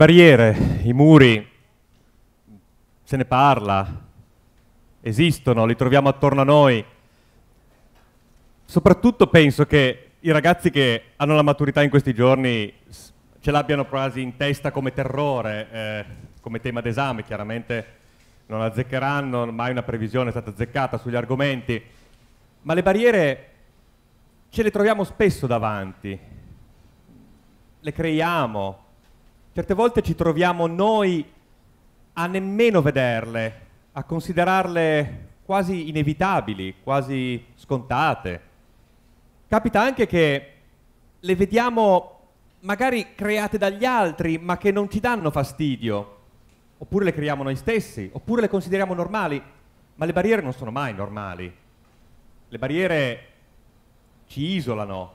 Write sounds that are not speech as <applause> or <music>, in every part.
barriere, i muri, se ne parla, esistono, li troviamo attorno a noi. Soprattutto penso che i ragazzi che hanno la maturità in questi giorni ce l'abbiano quasi in testa come terrore, eh, come tema d'esame, chiaramente non azzeccheranno, mai una previsione è stata azzeccata sugli argomenti, ma le barriere ce le troviamo spesso davanti, le creiamo, Certe volte ci troviamo noi a nemmeno vederle, a considerarle quasi inevitabili, quasi scontate. Capita anche che le vediamo magari create dagli altri, ma che non ci danno fastidio, oppure le creiamo noi stessi, oppure le consideriamo normali, ma le barriere non sono mai normali. Le barriere ci isolano,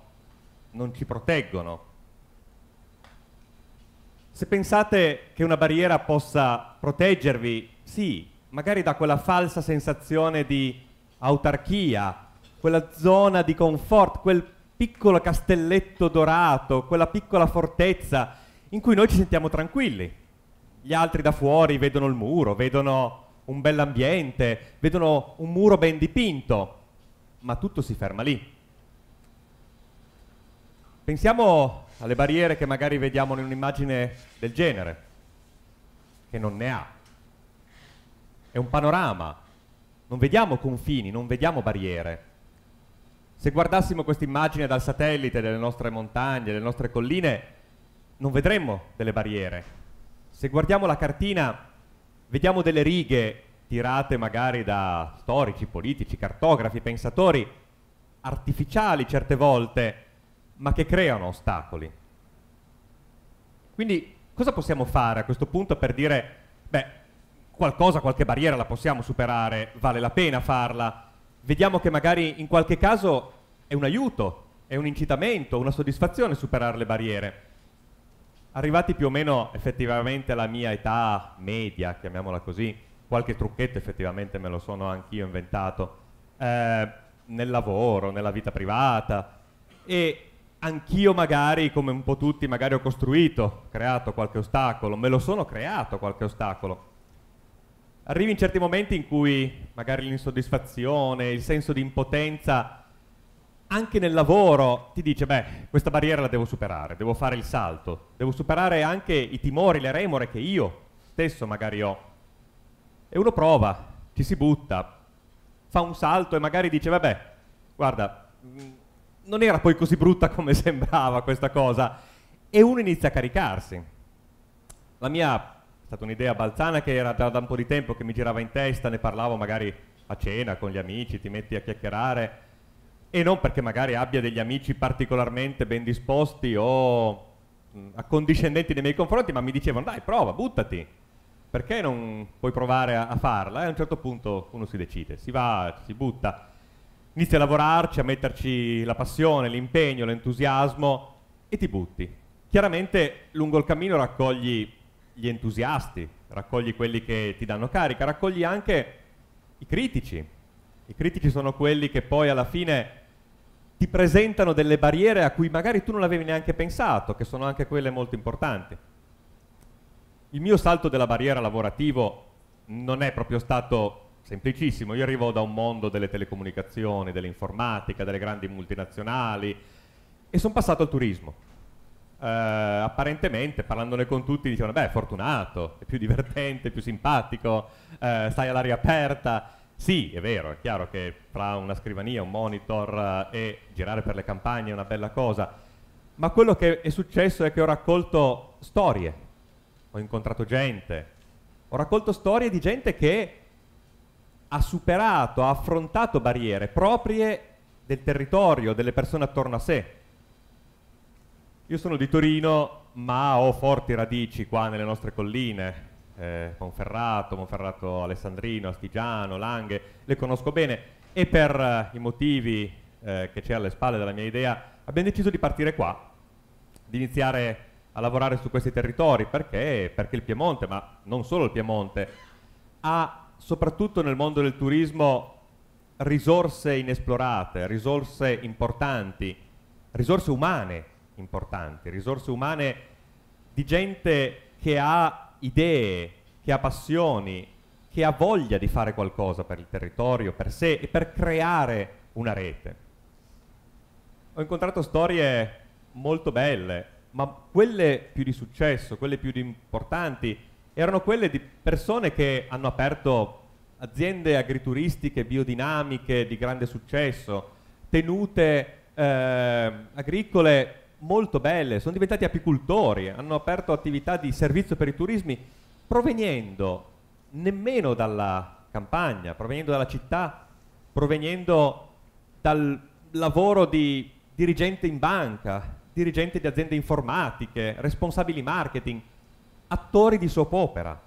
non ci proteggono. Se pensate che una barriera possa proteggervi, sì, magari da quella falsa sensazione di autarchia, quella zona di comfort, quel piccolo castelletto dorato, quella piccola fortezza in cui noi ci sentiamo tranquilli. Gli altri da fuori vedono il muro, vedono un bell'ambiente, vedono un muro ben dipinto, ma tutto si ferma lì. Pensiamo alle barriere che magari vediamo in un'immagine del genere, che non ne ha. È un panorama, non vediamo confini, non vediamo barriere. Se guardassimo questa immagine dal satellite delle nostre montagne, delle nostre colline, non vedremmo delle barriere. Se guardiamo la cartina, vediamo delle righe tirate magari da storici, politici, cartografi, pensatori, artificiali certe volte, ma che creano ostacoli. Quindi cosa possiamo fare a questo punto per dire, beh, qualcosa, qualche barriera la possiamo superare, vale la pena farla, vediamo che magari in qualche caso è un aiuto, è un incitamento, una soddisfazione superare le barriere. Arrivati più o meno effettivamente alla mia età media, chiamiamola così, qualche trucchetto effettivamente me lo sono anch'io inventato, eh, nel lavoro, nella vita privata, e anch'io magari, come un po' tutti, magari ho costruito, creato qualche ostacolo, me lo sono creato qualche ostacolo. Arrivi in certi momenti in cui magari l'insoddisfazione, il senso di impotenza, anche nel lavoro, ti dice, beh, questa barriera la devo superare, devo fare il salto, devo superare anche i timori, le remore che io stesso magari ho. E uno prova, ci si butta, fa un salto e magari dice, vabbè, guarda, non era poi così brutta come <laughs> sembrava questa cosa e uno inizia a caricarsi. La mia è stata un'idea balzana che era da, da un po' di tempo che mi girava in testa, ne parlavo magari a cena con gli amici, ti metti a chiacchierare e non perché magari abbia degli amici particolarmente ben disposti o mm, accondiscendenti nei miei confronti, ma mi dicevano dai prova, buttati, perché non puoi provare a, a farla? E a un certo punto uno si decide, si va, si butta inizi a lavorarci, a metterci la passione, l'impegno, l'entusiasmo e ti butti. Chiaramente lungo il cammino raccogli gli entusiasti, raccogli quelli che ti danno carica, raccogli anche i critici. I critici sono quelli che poi alla fine ti presentano delle barriere a cui magari tu non avevi neanche pensato, che sono anche quelle molto importanti. Il mio salto della barriera lavorativo non è proprio stato Semplicissimo, io arrivo da un mondo delle telecomunicazioni, dell'informatica, delle grandi multinazionali e sono passato al turismo. Eh, apparentemente, parlandone con tutti, dicevano, beh, è fortunato, è più divertente, più simpatico, eh, stai all'aria aperta. Sì, è vero, è chiaro che fra una scrivania, un monitor eh, e girare per le campagne è una bella cosa, ma quello che è successo è che ho raccolto storie, ho incontrato gente, ho raccolto storie di gente che ha superato, ha affrontato barriere proprie del territorio, delle persone attorno a sé. Io sono di Torino, ma ho forti radici qua nelle nostre colline, eh, Monferrato, Monferrato Alessandrino, Astigiano, Langhe, le conosco bene e per eh, i motivi eh, che c'è alle spalle della mia idea abbiamo deciso di partire qua, di iniziare a lavorare su questi territori perché, perché il Piemonte, ma non solo il Piemonte, ha soprattutto nel mondo del turismo risorse inesplorate, risorse importanti, risorse umane importanti, risorse umane di gente che ha idee, che ha passioni, che ha voglia di fare qualcosa per il territorio, per sé e per creare una rete. Ho incontrato storie molto belle, ma quelle più di successo, quelle più importanti, erano quelle di persone che hanno aperto aziende agrituristiche, biodinamiche di grande successo, tenute eh, agricole molto belle, sono diventati apicultori, hanno aperto attività di servizio per i turismi provenendo nemmeno dalla campagna, provenendo dalla città, provenendo dal lavoro di dirigente in banca, dirigente di aziende informatiche, responsabili marketing, attori di soap opera,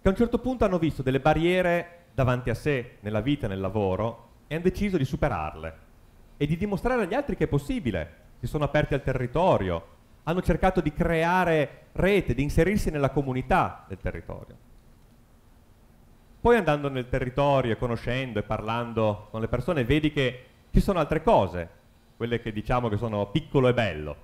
che a un certo punto hanno visto delle barriere davanti a sé nella vita e nel lavoro e hanno deciso di superarle e di dimostrare agli altri che è possibile, si sono aperti al territorio, hanno cercato di creare rete, di inserirsi nella comunità del territorio. Poi andando nel territorio e conoscendo e parlando con le persone vedi che ci sono altre cose, quelle che diciamo che sono piccolo e bello,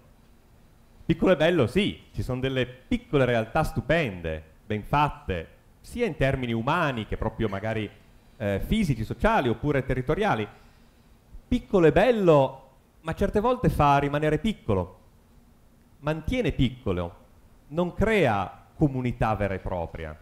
Piccolo e bello sì, ci sono delle piccole realtà stupende, ben fatte, sia in termini umani che proprio magari eh, fisici, sociali oppure territoriali. Piccolo e bello, ma certe volte fa rimanere piccolo, mantiene piccolo, non crea comunità vera e propria.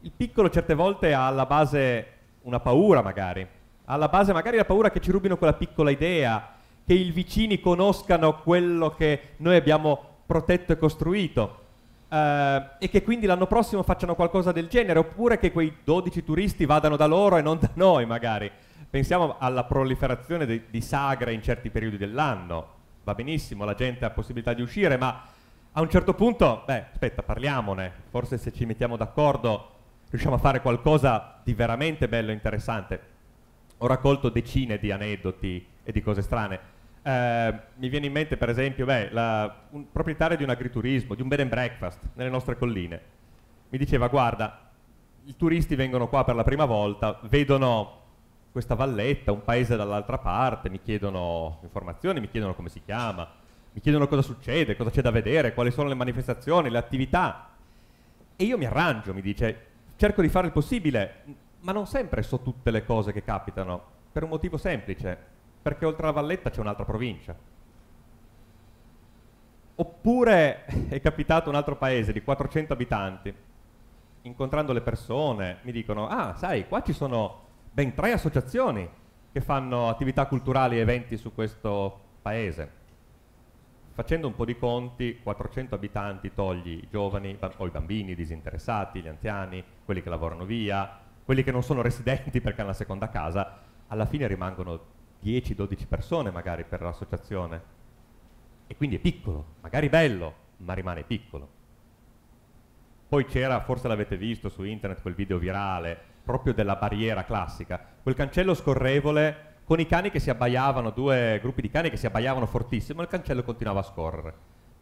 Il piccolo certe volte ha alla base una paura magari, ha alla base magari la paura che ci rubino quella piccola idea, che i vicini conoscano quello che noi abbiamo protetto e costruito eh, e che quindi l'anno prossimo facciano qualcosa del genere oppure che quei 12 turisti vadano da loro e non da noi magari. Pensiamo alla proliferazione di, di sagre in certi periodi dell'anno. Va benissimo, la gente ha possibilità di uscire, ma a un certo punto, beh, aspetta, parliamone, forse se ci mettiamo d'accordo riusciamo a fare qualcosa di veramente bello e interessante. Ho raccolto decine di aneddoti e di cose strane. Eh, mi viene in mente per esempio beh, la, un proprietario di un agriturismo, di un bed and breakfast nelle nostre colline. Mi diceva guarda, i turisti vengono qua per la prima volta, vedono questa valletta, un paese dall'altra parte, mi chiedono informazioni, mi chiedono come si chiama, mi chiedono cosa succede, cosa c'è da vedere, quali sono le manifestazioni, le attività. E io mi arrangio, mi dice, cerco di fare il possibile, ma non sempre so tutte le cose che capitano, per un motivo semplice perché oltre la Valletta c'è un'altra provincia. Oppure <laughs> è capitato un altro paese di 400 abitanti, incontrando le persone mi dicono, ah sai, qua ci sono ben tre associazioni che fanno attività culturali e eventi su questo paese. Facendo un po' di conti, 400 abitanti togli i giovani, o i bambini, i disinteressati, gli anziani, quelli che lavorano via, quelli che non sono <laughs> residenti perché hanno la seconda casa, alla fine rimangono 10-12 persone magari per l'associazione e quindi è piccolo, magari bello, ma rimane piccolo. Poi c'era, forse l'avete visto su internet, quel video virale, proprio della barriera classica, quel cancello scorrevole con i cani che si abbaiavano, due gruppi di cani che si abbaiavano fortissimo, e il cancello continuava a scorrere.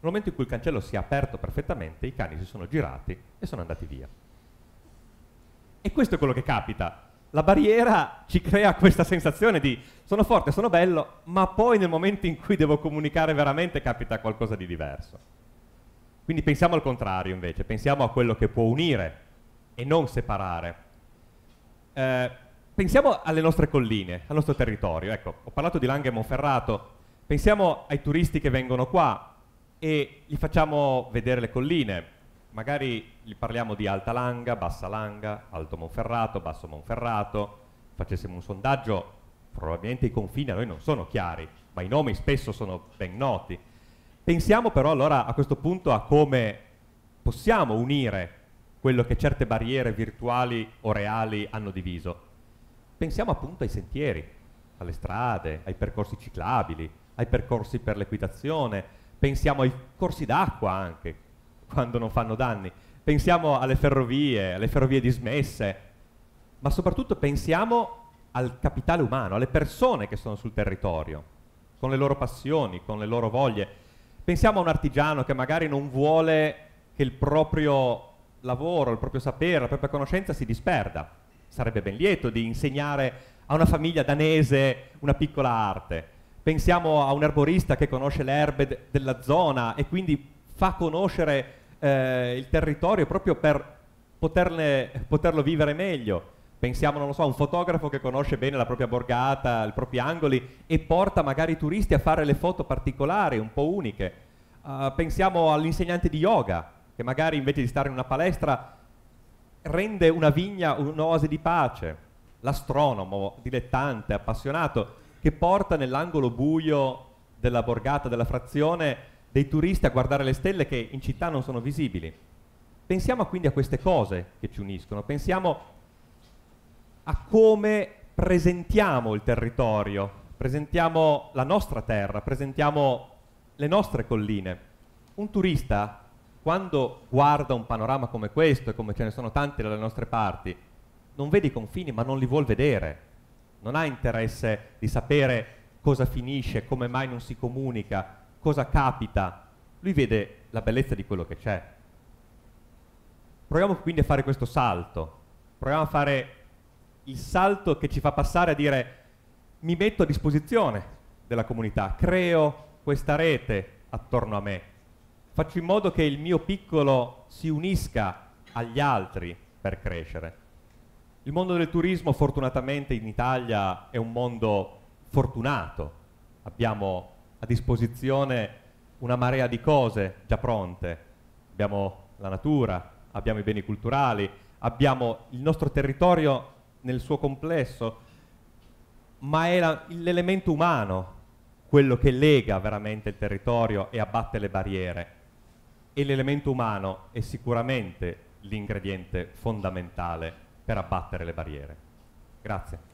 Nel momento in cui il cancello si è aperto perfettamente, i cani si sono girati e sono andati via. E questo è quello che capita la barriera ci crea questa sensazione di sono forte, sono bello, ma poi nel momento in cui devo comunicare veramente capita qualcosa di diverso. Quindi pensiamo al contrario invece, pensiamo a quello che può unire e non separare. Eh, pensiamo alle nostre colline, al nostro territorio. Ecco, ho parlato di Langhe e Monferrato, pensiamo ai turisti che vengono qua e gli facciamo vedere le colline, magari parliamo di Alta Langa, Bassa Langa, Alto Monferrato, Basso Monferrato, facessimo un sondaggio, probabilmente i confini a noi non sono chiari, ma i nomi spesso sono ben noti. Pensiamo però allora a questo punto a come possiamo unire quello che certe barriere virtuali o reali hanno diviso. Pensiamo appunto ai sentieri, alle strade, ai percorsi ciclabili, ai percorsi per l'equitazione, pensiamo ai corsi d'acqua anche, quando non fanno danni. Pensiamo alle ferrovie, alle ferrovie dismesse, ma soprattutto pensiamo al capitale umano, alle persone che sono sul territorio, con le loro passioni, con le loro voglie. Pensiamo a un artigiano che magari non vuole che il proprio lavoro, il proprio sapere, la propria conoscenza si disperda. Sarebbe ben lieto di insegnare a una famiglia danese una piccola arte. Pensiamo a un erborista che conosce le erbe de della zona e quindi fa conoscere eh, il territorio proprio per poterne, poterlo vivere meglio. Pensiamo, non lo so, a un fotografo che conosce bene la propria borgata, i propri angoli e porta magari i turisti a fare le foto particolari, un po' uniche. Uh, pensiamo all'insegnante di yoga, che magari invece di stare in una palestra rende una vigna un'oasi di pace. L'astronomo, dilettante, appassionato, che porta nell'angolo buio della borgata, della frazione, dei turisti a guardare le stelle che in città non sono visibili. Pensiamo quindi a queste cose che ci uniscono, pensiamo a come presentiamo il territorio, presentiamo la nostra terra, presentiamo le nostre colline. Un turista, quando guarda un panorama come questo e come ce ne sono tanti dalle nostre parti, non vede i confini ma non li vuol vedere, non ha interesse di sapere cosa finisce, come mai non si comunica, cosa capita, lui vede la bellezza di quello che c'è. Proviamo quindi a fare questo salto, proviamo a fare il salto che ci fa passare a dire mi metto a disposizione della comunità, creo questa rete attorno a me, faccio in modo che il mio piccolo si unisca agli altri per crescere. Il mondo del turismo fortunatamente in Italia è un mondo fortunato, abbiamo a disposizione una marea di cose già pronte. Abbiamo la natura, abbiamo i beni culturali, abbiamo il nostro territorio nel suo complesso, ma è l'elemento umano quello che lega veramente il territorio e abbatte le barriere. E l'elemento umano è sicuramente l'ingrediente fondamentale per abbattere le barriere. Grazie.